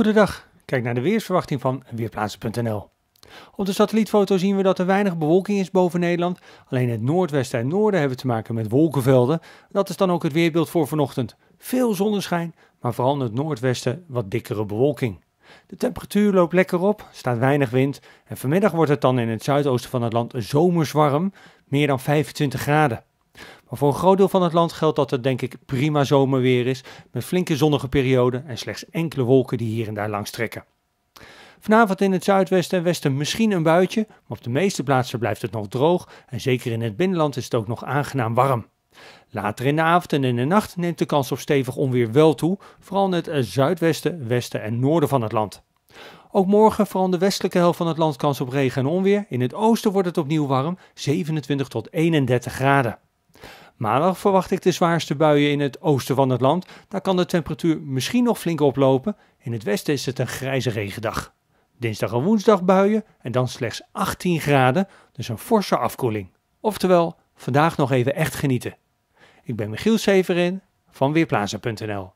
Goedendag, kijk naar de weersverwachting van Weerplaatsen.nl. Op de satellietfoto zien we dat er weinig bewolking is boven Nederland. Alleen het noordwesten en noorden hebben te maken met wolkenvelden. Dat is dan ook het weerbeeld voor vanochtend. Veel zonneschijn, maar vooral in het noordwesten wat dikkere bewolking. De temperatuur loopt lekker op, staat weinig wind en vanmiddag wordt het dan in het zuidoosten van het land zomerswarm, meer dan 25 graden. Maar voor een groot deel van het land geldt dat het denk ik prima zomerweer is, met flinke zonnige perioden en slechts enkele wolken die hier en daar langs trekken. Vanavond in het zuidwesten en westen misschien een buitje, maar op de meeste plaatsen blijft het nog droog en zeker in het binnenland is het ook nog aangenaam warm. Later in de avond en in de nacht neemt de kans op stevig onweer wel toe, vooral in het eh, zuidwesten, westen en noorden van het land. Ook morgen vooral in de westelijke helft van het land kans op regen en onweer. In het oosten wordt het opnieuw warm, 27 tot 31 graden. Maandag verwacht ik de zwaarste buien in het oosten van het land. Daar kan de temperatuur misschien nog flink oplopen. In het westen is het een grijze regendag. Dinsdag en woensdag buien en dan slechts 18 graden, dus een forse afkoeling. Oftewel, vandaag nog even echt genieten. Ik ben Michiel Severin van Weerplaza.nl